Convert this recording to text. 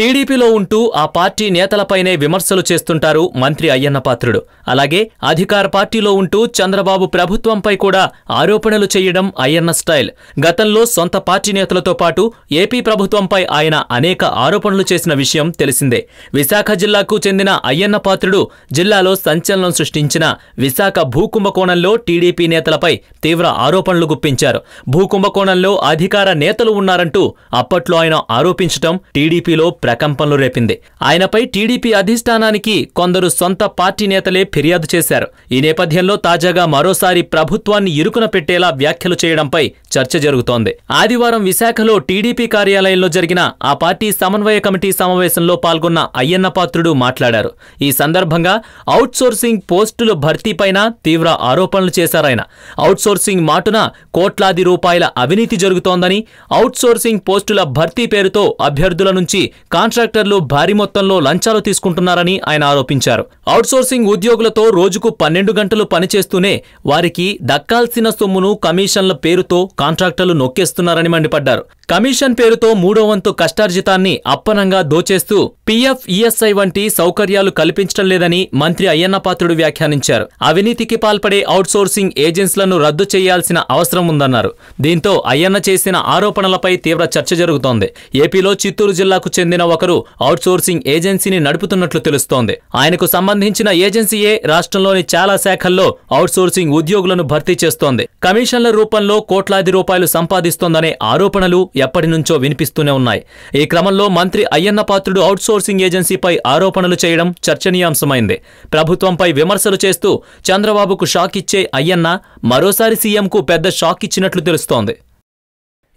టీడీపీలో ఉంటూ ఆ పార్టీ నేతలపైనే విమర్శలు చేస్తుంటారు మంత్రి అయ్యన్నపాత్రుడు అలాగే అధికార పార్టీలో ఉంటూ చంద్రబాబు ప్రభుత్వంపై కూడా ఆరోపణలు చేయడం అయ్యన్న స్టైల్ గతంలో సొంత పార్టీ నేతలతో పాటు ఏపీ ప్రభుత్వంపై ఆయన అనేక ఆరోపణలు చేసిన విషయం తెలిసిందే విశాఖ జిల్లాకు చెందిన అయ్యన్నపాత్రుడు జిల్లాలో సంచలనం సృష్టించిన విశాఖ భూకుంభకోణంలో టీడీపీ నేతలపై తీవ్ర ఆరోపణలు గుప్పించారు భూకుంభకోణంలో అధికార నేతలు ఉన్నారంటూ అప్పట్లో ఆయన ఆరోపించడం టీడీపీలో ప్రకంపనలు రేపింది ఆయనపై టీడీపీ అధిష్టానానికి కొందరు సొంత పార్టీ నేతలే ఫిర్యాదు చేశారు ఈ నేపథ్యంలో తాజాగా మరోసారి ప్రభుత్వాన్ని ఇరుకున పెట్టేలా వ్యాఖ్యలు చేయడంపై చర్చ జరుగుతోంది ఆదివారం విశాఖలో టీడీపీ కార్యాలయంలో జరిగిన ఆ పార్టీ సమన్వయ కమిటీ సమావేశంలో పాల్గొన్న అయ్యన్న పాత్రుడు మాట్లాడారు ఈ సందర్భంగా అవుట్సోర్సింగ్ పోస్టుల భర్తీపైన తీవ్ర ఆరోపణలు చేశారాయన అవుట్సోర్సింగ్ మాటున కోట్లాది రూపాయల అవినీతి జరుగుతోందని అవుట్సోర్సింగ్ పోస్టుల భర్తీ పేరుతో అభ్యర్థుల నుంచి కాంట్రాక్టర్లు భారీ మొత్తంలో లంచాలు తీసుకుంటున్నారని ఆయన ఆరోపించారు అవుట్సోర్సింగ్ ఉద్యోగులతో రోజుకు పన్నెండు గంటలు పనిచేస్తూనే వారికి దక్కాల్సిన సొమ్మును కమిషన్ల పేరుతో కాంట్రాక్టర్లు నొక్కేస్తున్నారని మండిపడ్డారు కమిషన్ పేరుతో మూడో వంతు కష్టార్జితాన్ని అప్పనంగా దోచేస్తూ పీఎఫ్ ఈఎస్ఐ వంటి సౌకర్యాలు కల్పించడం లేదని మంత్రి అయ్యన్నపాత్రుడు వ్యాఖ్యానించారు అవినీతికి పాల్పడే అవుట్సోర్సింగ్ ఏజెన్సీలను రద్దు చేయాల్సిన అవసరం ఉందన్నారు దీంతో అయ్యన్న చేసిన ఆరోపణలపై తీవ్ర చర్చ జరుగుతోంది ఏపీలో చిత్తూరు జిల్లాకు చెందిన ఒకరు అవుట్సోర్సింగ్ ఏజెన్సీని నడుపుతున్నట్లు తెలుస్తోంది ఆయనకు సంబంధించిన ఏజెన్సీయే రాష్ట్రంలోని చాలా శాఖల్లో అవుట్సోర్సింగ్ ఉద్యోగులను భర్తీ చేస్తోంది కమిషన్ల రూపంలో కోట్లాది రూపాయలు సంపాదిస్తోందనే ఆరోపణలు ఎప్పటినుంచో వినిపిస్తూనే ఉన్నాయి ఈ క్రమంలో మంత్రి అయ్యన్న పాత్రుడు అవుట్సోర్సింగ్ ఏజెన్సీపై ఆరోపణలు చేయడం చర్చనీయాంశమైంది ప్రభుత్వంపై విమర్శలు చేస్తూ చంద్రబాబుకు షాక్ ఇచ్చే అయ్యన్న మరోసారి సీఎంకు పెద్ద షాక్ ఇచ్చినట్లు తెలుస్తోంది